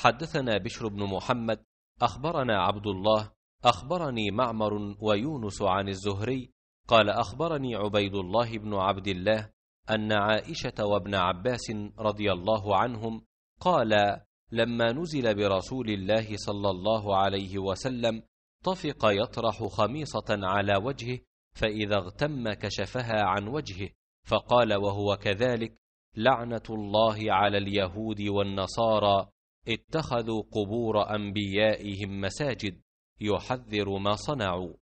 حدثنا بشر بن محمد أخبرنا عبد الله أخبرني معمر ويونس عن الزهري قال أخبرني عبيد الله بن عبد الله أن عائشة وابن عباس رضي الله عنهم قال لما نزل برسول الله صلى الله عليه وسلم طفق يطرح خميصة على وجهه فإذا اغتم كشفها عن وجهه فقال وهو كذلك لعنة الله على اليهود والنصارى اتخذوا قبور انبيائهم مساجد يحذر ما صنعوا